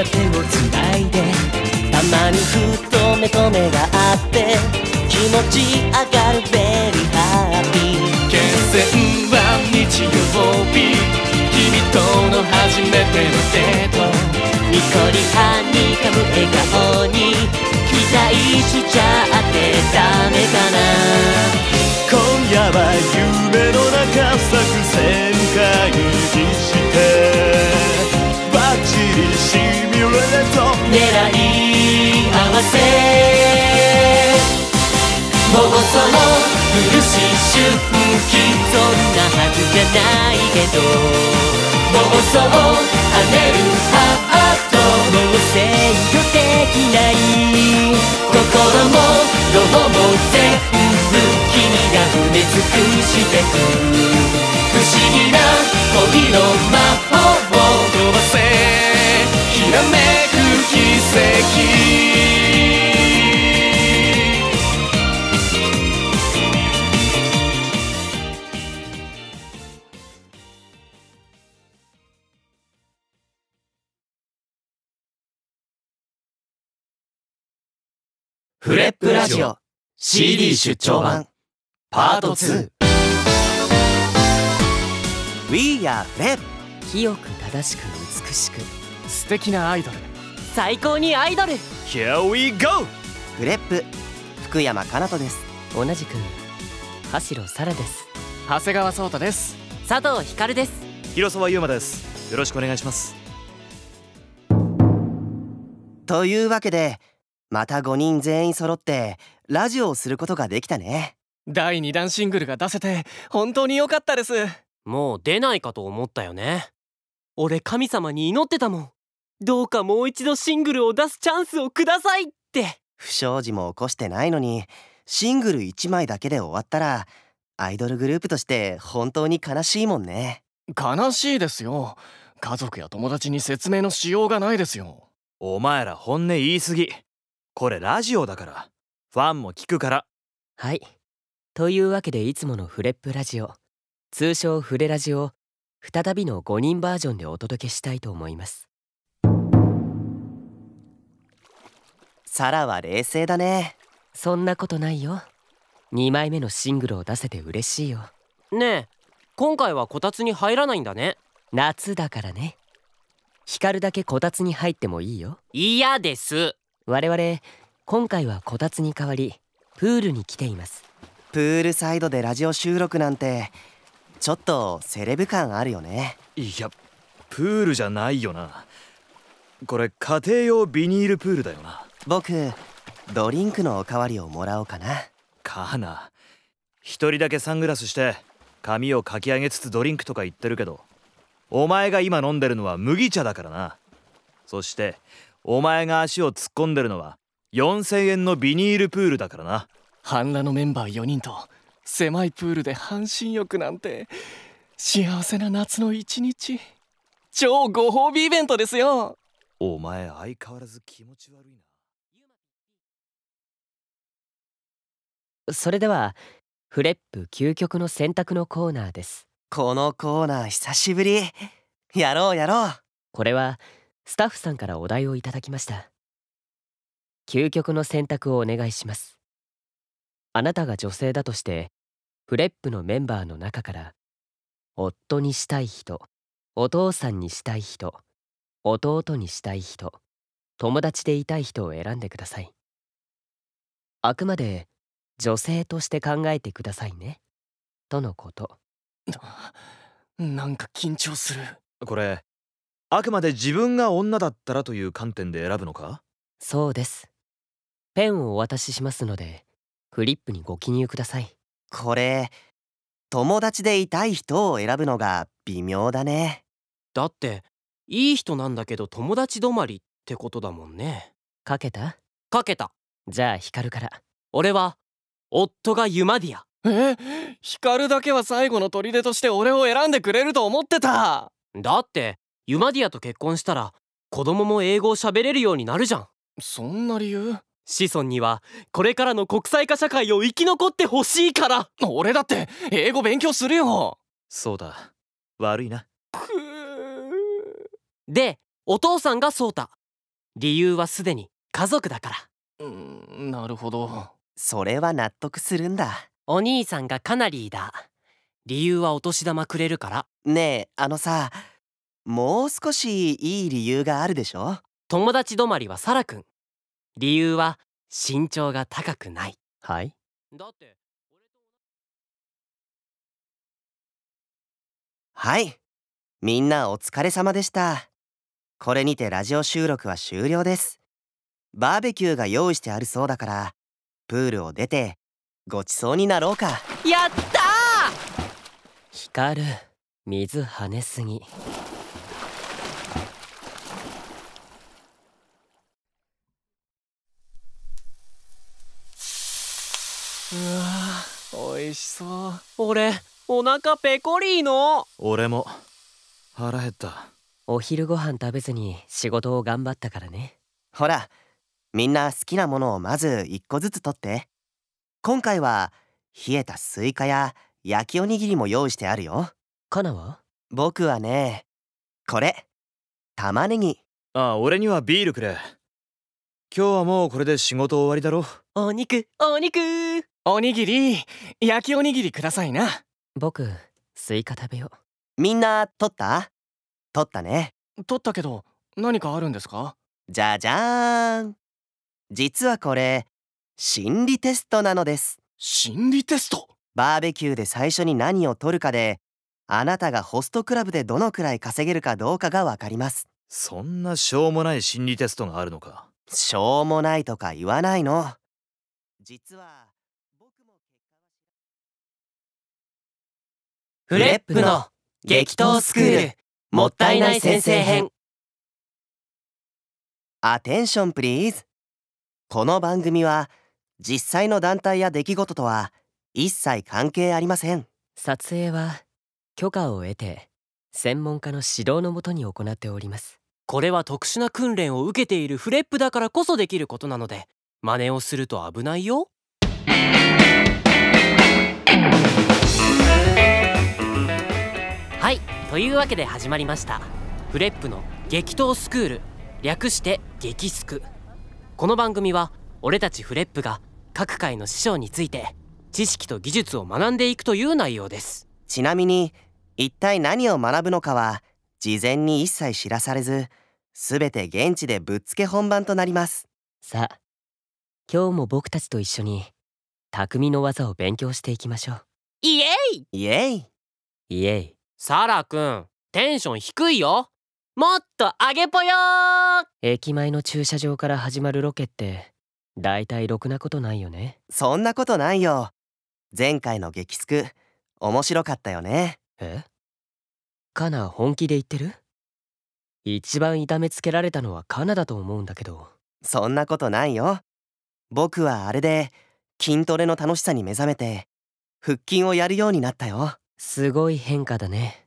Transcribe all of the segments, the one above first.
は手をつないでたまにふと目と目があって気持ち上がるベリーハッピー決戦は日曜日君との初めてのデートニコリハにかむ笑顔に期待しちゃってダメかな今夜は夢の中狙い合わせもうその苦しい春きそんなはずじゃないけどもうそう跳ねるハートもう制御できない心もロボも全部君が埋め尽くしてく不思議な恋の前フレップラジオ CD 出張版パート 2We are Flip 清く正しく美しく素敵なアイドル最高にアイドル Here we go フレップ福山かなとです同じく橋野沙羅です長谷川聡太です佐藤光です広沢優馬ですよろしくお願いしますというわけでまた5人全員揃ってラジオをすることができたね第2弾シングルが出せて本当に良かったですもう出ないかと思ったよね俺神様に祈ってたもんどうかもう一度シングルを出すチャンスをくださいって不祥事も起こしてないのにシングル1枚だけで終わったらアイドルグループとして本当に悲しいもんね悲しいですよ家族や友達に説明のしようがないですよお前ら本音言い過ぎこれラジオだからファンも聞くからはいというわけでいつものフレップラジオ通称フレラジオを再びの5人バージョンでお届けしたいと思いますサラは冷静だねそんなことないよ2枚目のシングルを出せて嬉しいよねえ今回はこたつに入らないんだね夏だからね光るだけこたつに入ってもいいよ嫌です我々今回はこたつに代わりプールに来ていますプールサイドでラジオ収録なんてちょっとセレブ感あるよねいやプールじゃないよなこれ家庭用ビニールプールだよな僕ドリンクのおかわりをもらおうかなーナ一人だけサングラスして髪をかき上げつつドリンクとか言ってるけどお前が今飲んでるのは麦茶だからなそしてお前が足を突っ込んでるのは4000円のビニールプールだからな半裸のメンバー4人と狭いプールで半身浴なんて幸せな夏の一日超ご褒美イベントですよお前相変わらず気持ち悪いなそれではフレップ究極の選択のコーナーですこのコーナー久しぶりやろうやろうこれは「スタッフさんからお題をいただきました究極の選択をお願いしますあなたが女性だとしてフレップのメンバーの中から夫にしたい人お父さんにしたい人弟にしたい人友達でいたい人を選んでくださいあくまで女性として考えてくださいねとのことなんか緊張するこれあくまで自分が女だったらという観点で選ぶのかそうですペンをお渡ししますのでフリップにご記入くださいこれ友達でいたい人を選ぶのが微妙だねだっていい人なんだけど友達止まりってことだもんねかけたかけたじゃあ光カから俺は夫がユマディアえヒカルだけは最後の砦として俺を選んでくれると思ってただってユマディアと結婚したら子供も英語を喋れるようになるじゃんそんな理由子孫にはこれからの国際化社会を生き残ってほしいから俺だって英語勉強するよそうだ悪いなでお父さんがそうた理由はすでに家族だからうんなるほどそれは納得するんだお兄さんがカナリーだ理由はお年玉くれるからねえあのさもう少しいい理由があるでしょ友達止まりはサラ君理由は身長が高くないはいだってはいみんなお疲れ様でしたこれにてラジオ収録は終了ですバーベキューが用意してあるそうだからプールを出てごちそうになろうかやったー光水跳ねすぎ。美味しそう俺お腹ペコリーノ俺も腹減ったお昼ご飯食べずに仕事を頑張ったからねほらみんな好きなものをまず1個ずつ取って今回は冷えたスイカや焼きおにぎりも用意してあるよカナは僕はねこれ玉ねぎああ俺にはビールくれ今日はもうこれで仕事終わりだろお肉お肉おにぎり焼きおにぎりくださいな僕スイカ食べようみんな取った取ったね取ったけど何かあるんですかじゃじゃーん実はこれ心理テストなのです心理テストバーベキューで最初に何を取るかであなたがホストクラブでどのくらい稼げるかどうかがわかりますそんなしょうもない心理テストがあるのかしょうもないとか言わないの実はフレップの激闘スクールもったいない先生編アテンションプリーズこの番組は実際の団体や出来事とは一切関係ありません撮影は許可を得て専門家の指導のもとに行っておりますこれは特殊な訓練を受けているフレップだからこそできることなので真似をすると危ないよはいというわけで始まりましたフレップの激闘スクール略して激スクこの番組は俺たちフレップが各界の師匠について知識と技術を学んでいくという内容ですちなみに一体何を学ぶのかは事前に一切知らされず全て現地でぶっつけ本番となりますさあ今日も僕たちと一緒に匠の技を勉強していきましょうイエイイエイイエイサラくん、テンション低いよもっと上げぽよ駅前の駐車場から始まるロケって、だいたいろくなことないよね。そんなことないよ。前回の激スク面白かったよね。えカナ本気で言ってる一番痛めつけられたのはカナだと思うんだけど。そんなことないよ。僕はあれで、筋トレの楽しさに目覚めて、腹筋をやるようになったよ。すごい変化だね。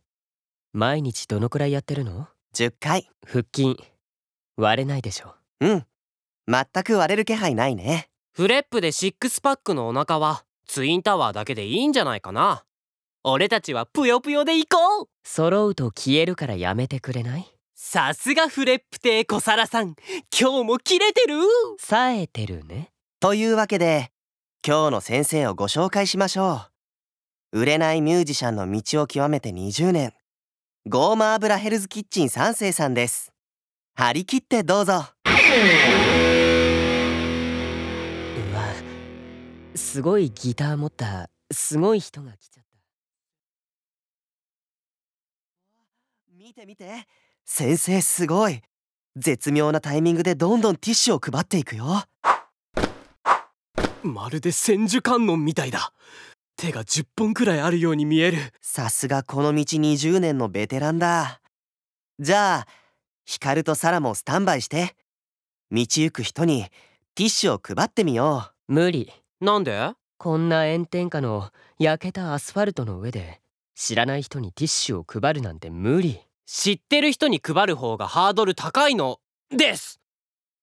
毎日どのくらいやってるの10回腹筋割れないでしょうん全く割れる気配ないねフレップでシックスパックのお腹はツインタワーだけでいいんじゃないかな俺たちはぷよぷよで行こう揃うと消えるからやめてくれないさすがフレップ亭小皿さん今日もキレてる冴えてるねというわけで今日の先生をご紹介しましょう売れないミュージシャンの道を極めて20年ゴーマ油ヘルズキッチン3世さんです張り切ってどうぞうわすごいギター持ったすごい人が来ちゃった見て見て先生すごい絶妙なタイミングでどんどんティッシュを配っていくよまるで千手観音みたいだ手が10本くらいあるように見えるさすがこの道20年のベテランだじゃあヒカルとサラもスタンバイして道行く人にティッシュを配ってみよう無理なんでこんな炎天下の焼けたアスファルトの上で知らない人にティッシュを配るなんて無理知ってる人に配る方がハードル高いのです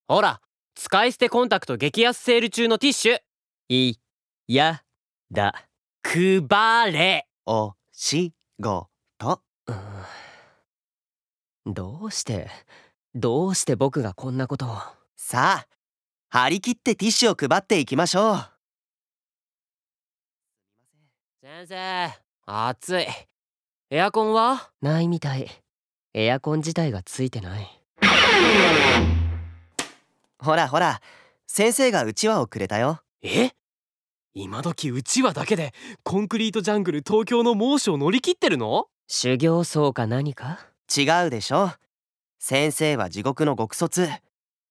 ほら使い捨てコンタクト激安セール中のティッシュいやだ配れおしごとどうしてどうして僕がこんなことをさあ張り切ってティッシュを配っていきましょう先生暑いエアコンはないみたいエアコン自体がついてないほらほら先生がうちわをくれたよえ今時うちわだけでコンクリートジャングル東京の猛暑を乗り切ってるの修行僧か何か違うでしょ先生は地獄の極卒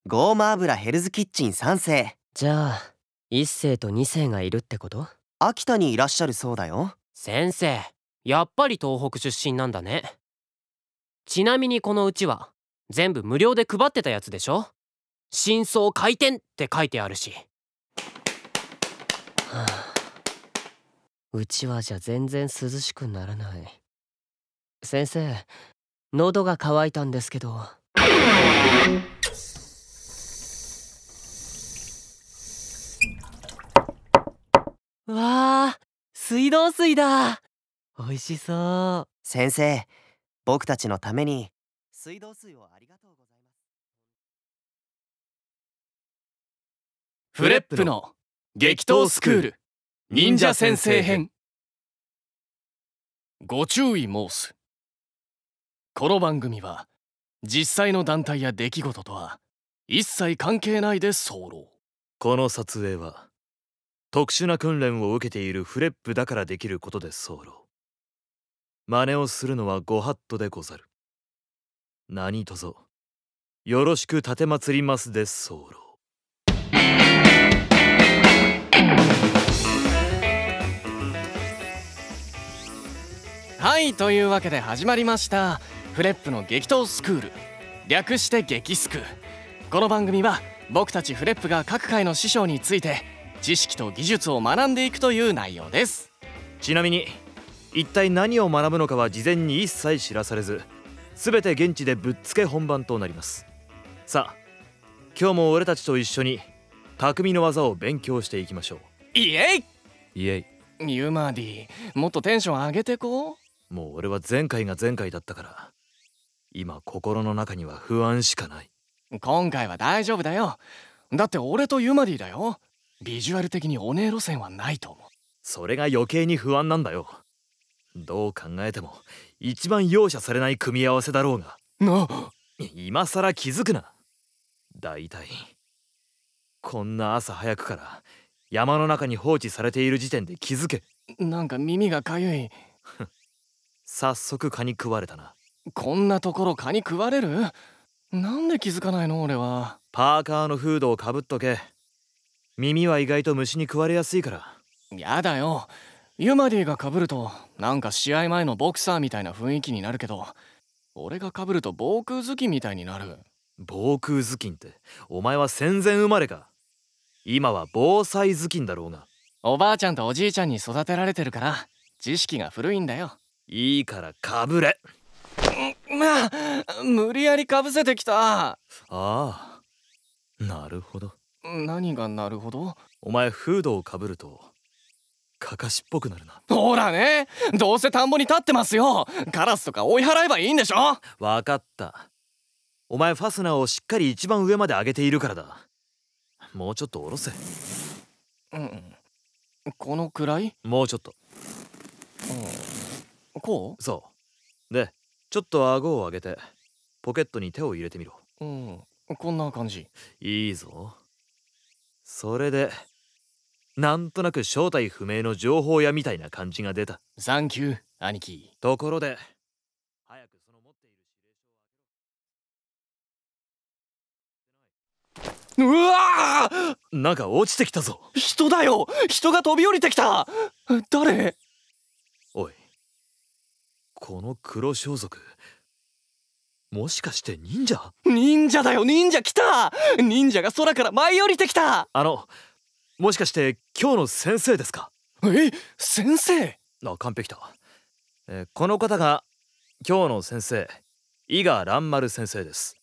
ゴーマ油ヘルズキッチン3世じゃあ1世と2世がいるってこと秋田にいらっしゃるそうだよ先生やっぱり東北出身なんだねちなみにこのうちは全部無料で配ってたやつでしょ真相回転って書いてあるしあ、うちわじゃ全然涼しくならない先生喉が渇いたんですけどわあ水道水だ美味しそう先生僕たちのために水道水をありがとうございますフレップの激闘スクール忍者先生編ご注意申すこの番組は実際の団体や出来事とは一切関係ないで候この撮影は特殊な訓練を受けているフレップだからできることで候真似をするのはご法度でござる何とぞよろしく奉りますで候はいというわけで始まりましたフレップの激闘スクール略して激スクこの番組は僕たちフレップが各界の師匠について知識と技術を学んでいくという内容ですちなみに一体何を学ぶのかは事前に一切知らされず全て現地でぶっつけ本番となりますさあ今日も俺たちと一緒に匠の技を勉強していきましょうイエイイエイユーマディもっとテンション上げてこうもう俺は前回が前回だったから今心の中には不安しかない今回は大丈夫だよだって俺とユマディだよビジュアル的にお姉路線はないと思うそれが余計に不安なんだよどう考えても一番容赦されない組み合わせだろうがな今さら気づくな大体こんな朝早くから山の中に放置されている時点で気づけなんか耳がかゆい 早速蚊に食われたなこんなところ蚊に食われるなんで気づかないの俺はパーカーのフードをかぶっとけ耳は意外と虫に食われやすいからやだよユマディがかぶるとなんか試合前のボクサーみたいな雰囲気になるけど俺がかぶると防空頭巾みたいになる防空頭巾ってお前は戦前生まれか今は防災頭巾だろうがおばあちゃんとおじいちゃんに育てられてるから知識が古いんだよいいからかぶれま無理やりかぶせてきたああなるほど何がなるほどお前フードをかぶるとカカシっぽくなるなほらねどうせ田んぼに立ってますよカラスとか追い払えばいいんでしょわかったお前ファスナーをしっかり一番上まで上げているからだもうちょっと下ろせうんこのくらいもうちょっとうんこうそうでちょっと顎を上げてポケットに手を入れてみろうんこんな感じいいぞそれでなんとなく正体不明の情報屋みたいな感じが出たサンキュー兄貴ところで早くその持っている指令書を開けうわなんか落ちてきたぞ人だよ人が飛び降りてきた誰この黒装束もしかして忍者忍者だよ忍者来た忍者が空から舞い降りてきたあのもしかして今日の先生ですかえ先生あ完璧だ、えー、この方が今日の先生伊賀蘭丸先生です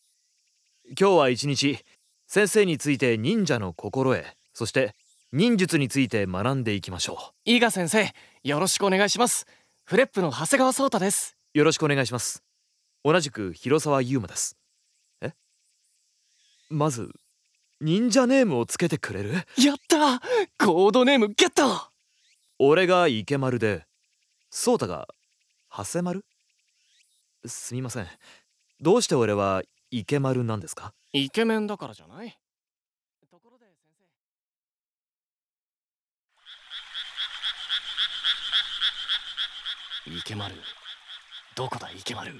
今日は一日先生について忍者の心得そして忍術について学んでいきましょう伊賀先生よろしくお願いしますフレップの長谷川聡太ですよろしくお願いします同じく広沢優馬ですえまず忍者ネームをつけてくれるやったコードネームゲット俺が池丸で颯太が長谷丸すみませんどうして俺はイケマルなんですかイケメンだからじゃない池丸どこだ池丸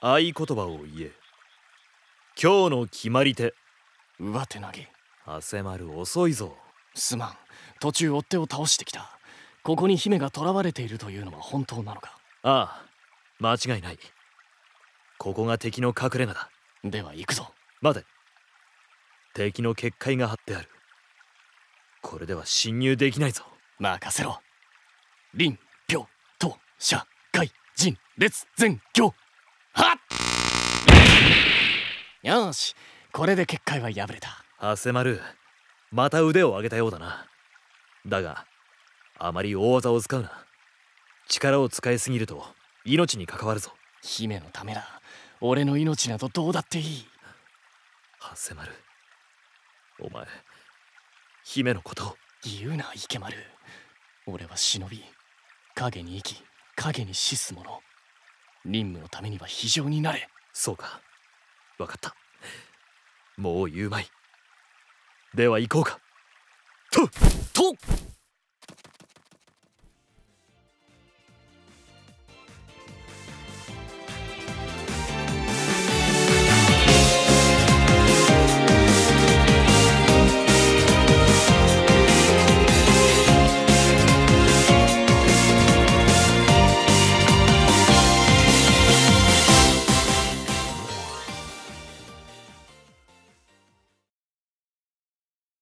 合言葉を言え今日の決まり手上手投げ汗丸遅いぞすまん途中追っ手を倒してきたここに姫が囚われているというのは本当なのかああ間違いないここが敵の隠れ家だでは行くぞ待て敵の結界が張ってあるこれでは侵入できないぞ任せろ林ョ社会人列全教はっよしこれで結界は破れた長谷丸また腕を上げたようだなだがあまり大技を使うな力を使いすぎると命に関わるぞ姫のためだ俺の命などどうだっていい長谷丸お前姫のこと言うな池丸俺は忍び影に生き影に死す者任務のためには非常になれそうか分かったもう言うまいでは行こうかとと